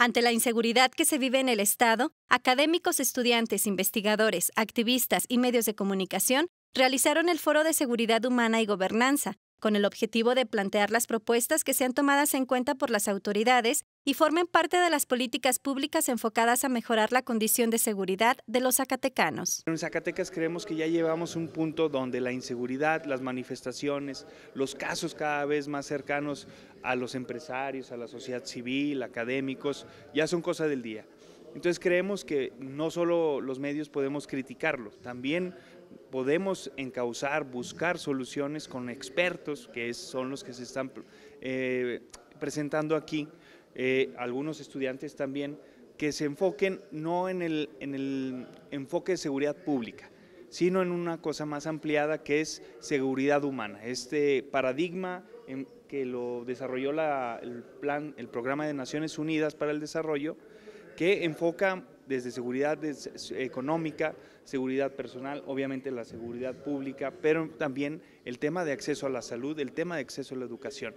Ante la inseguridad que se vive en el Estado, académicos, estudiantes, investigadores, activistas y medios de comunicación realizaron el Foro de Seguridad Humana y Gobernanza, con el objetivo de plantear las propuestas que sean tomadas en cuenta por las autoridades y formen parte de las políticas públicas enfocadas a mejorar la condición de seguridad de los zacatecanos. En Zacatecas creemos que ya llevamos un punto donde la inseguridad, las manifestaciones, los casos cada vez más cercanos a los empresarios, a la sociedad civil, académicos, ya son cosa del día. Entonces creemos que no solo los medios podemos criticarlo, también podemos encauzar, buscar soluciones con expertos, que son los que se están eh, presentando aquí, eh, algunos estudiantes también, que se enfoquen no en el, en el enfoque de seguridad pública, sino en una cosa más ampliada que es seguridad humana. Este paradigma em, que lo desarrolló la, el, plan, el programa de Naciones Unidas para el Desarrollo, que enfoca desde seguridad económica, seguridad personal, obviamente la seguridad pública, pero también el tema de acceso a la salud, el tema de acceso a la educación.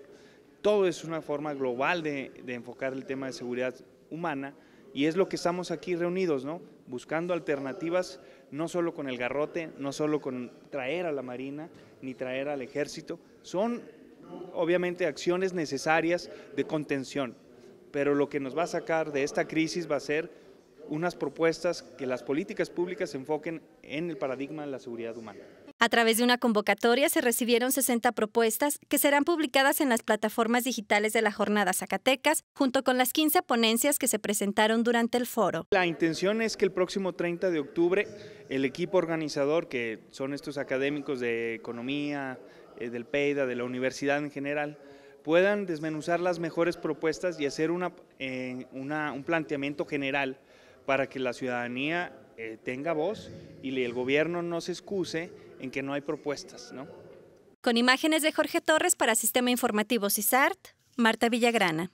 Todo es una forma global de, enfocar el tema de seguridad humana y es lo que estamos aquí reunidos, ¿no? buscando alternativas, no solo con el garrote, no solo con traer a la Marina, ni traer al ejército, son obviamente acciones necesarias de contención, pero lo que nos va a sacar de esta crisis va a ser unas propuestas que las políticas públicas se enfoquen en el paradigma de la seguridad humana. A través de una convocatoria se recibieron 60 propuestas que serán publicadas en las plataformas digitales de la Jornada Zacatecas, junto con las 15 ponencias que se presentaron durante el foro. La intención es que el próximo 30 de octubre el equipo organizador, que son estos académicos de economía, eh, del PEIDA, de la universidad en general, puedan desmenuzar las mejores propuestas y hacer eh, un planteamiento general para que la ciudadanía eh, tenga voz y el gobierno no se excuse en que no hay propuestas. Con imágenes de Jorge Torres para Sistema Informativo CISART, Marta Villagrana.